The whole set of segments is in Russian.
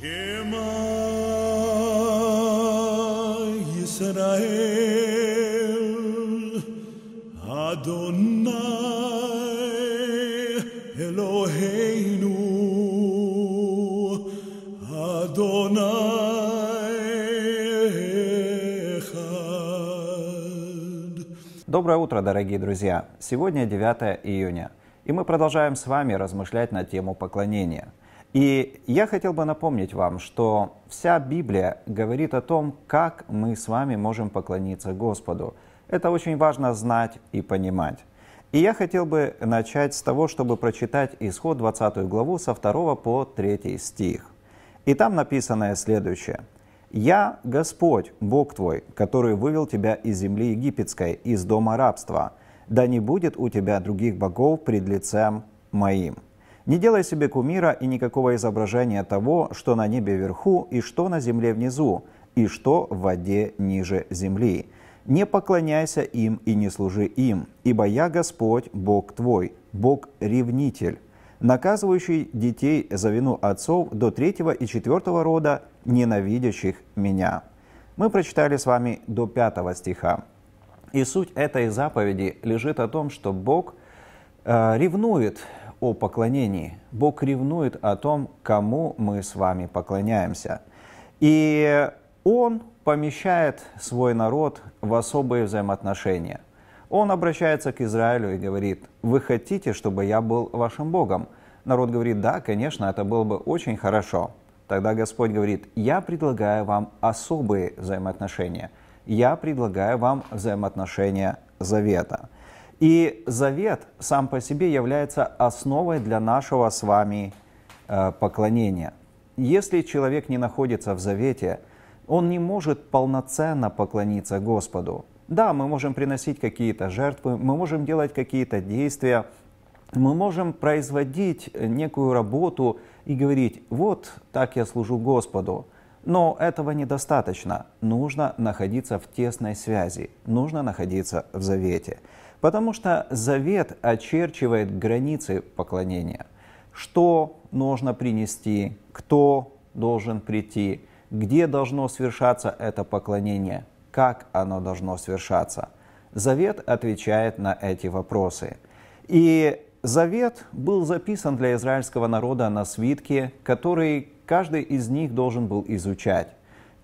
Доброе утро, дорогие друзья! Сегодня 9 июня, и мы продолжаем с вами размышлять на тему поклонения – и я хотел бы напомнить вам, что вся Библия говорит о том, как мы с вами можем поклониться Господу. Это очень важно знать и понимать. И я хотел бы начать с того, чтобы прочитать Исход 20 главу со 2 по 3 стих. И там написано следующее. «Я Господь, Бог твой, который вывел тебя из земли египетской, из дома рабства. Да не будет у тебя других богов пред лицем моим». Не делай себе кумира и никакого изображения того, что на небе вверху и что на земле внизу, и что в воде ниже земли. Не поклоняйся им и не служи им, ибо я Господь, Бог твой, Бог-ревнитель, наказывающий детей за вину отцов до третьего и четвертого рода, ненавидящих меня». Мы прочитали с вами до пятого стиха. И суть этой заповеди лежит о том, что Бог э, ревнует о поклонении. Бог ревнует о том, кому мы с вами поклоняемся. И Он помещает свой народ в особые взаимоотношения. Он обращается к Израилю и говорит, «Вы хотите, чтобы я был вашим Богом?» Народ говорит, «Да, конечно, это было бы очень хорошо». Тогда Господь говорит, «Я предлагаю вам особые взаимоотношения. Я предлагаю вам взаимоотношения завета». И завет сам по себе является основой для нашего с вами э, поклонения. Если человек не находится в завете, он не может полноценно поклониться Господу. Да, мы можем приносить какие-то жертвы, мы можем делать какие-то действия, мы можем производить некую работу и говорить, вот так я служу Господу – но этого недостаточно. Нужно находиться в тесной связи, нужно находиться в завете. Потому что завет очерчивает границы поклонения. Что нужно принести, кто должен прийти, где должно свершаться это поклонение, как оно должно свершаться. Завет отвечает на эти вопросы. И Завет был записан для израильского народа на свитке, который каждый из них должен был изучать.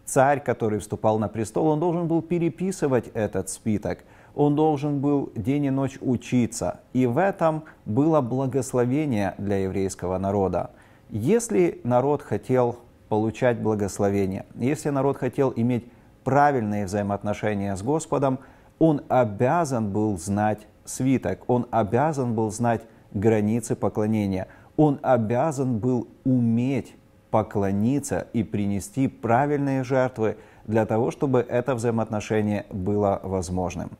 Царь, который вступал на престол, он должен был переписывать этот свиток. Он должен был день и ночь учиться. И в этом было благословение для еврейского народа. Если народ хотел получать благословение, если народ хотел иметь правильные взаимоотношения с Господом, он обязан был знать свиток, он обязан был знать границы поклонения, он обязан был уметь поклониться и принести правильные жертвы для того, чтобы это взаимоотношение было возможным.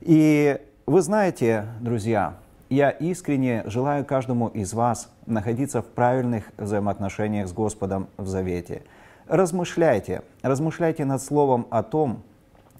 И вы знаете, друзья, я искренне желаю каждому из вас находиться в правильных взаимоотношениях с Господом в Завете. Размышляйте, размышляйте над словом о том,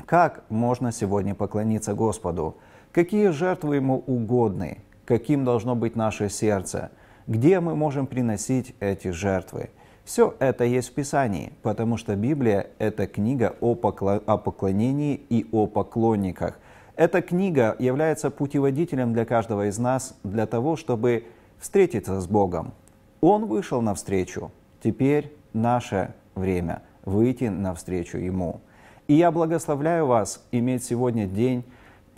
как можно сегодня поклониться Господу – какие жертвы Ему угодны, каким должно быть наше сердце, где мы можем приносить эти жертвы. Все это есть в Писании, потому что Библия – это книга о, поклонении и о поклонниках. Эта книга является путеводителем для каждого из нас для того, чтобы встретиться с Богом. Он вышел навстречу. Теперь наше время выйти навстречу Ему. И я благословляю вас иметь сегодня день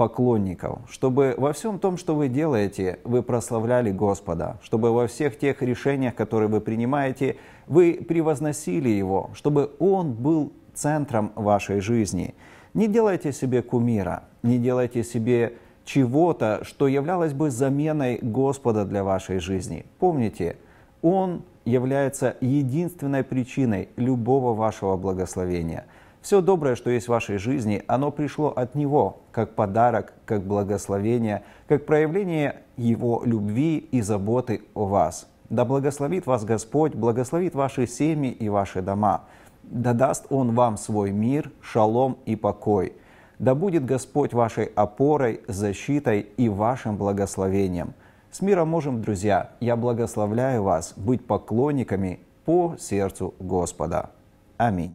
поклонников, чтобы во всем том, что вы делаете, вы прославляли Господа, чтобы во всех тех решениях, которые вы принимаете, вы превозносили Его, чтобы Он был центром вашей жизни. Не делайте себе кумира, не делайте себе чего-то, что являлось бы заменой Господа для вашей жизни. Помните, Он является единственной причиной любого вашего благословения – все доброе, что есть в вашей жизни, оно пришло от Него, как подарок, как благословение, как проявление Его любви и заботы о вас. Да благословит вас Господь, благословит ваши семьи и ваши дома. Да даст Он вам свой мир, шалом и покой. Да будет Господь вашей опорой, защитой и вашим благословением. С миром можем, друзья! Я благословляю вас быть поклонниками по сердцу Господа. Аминь.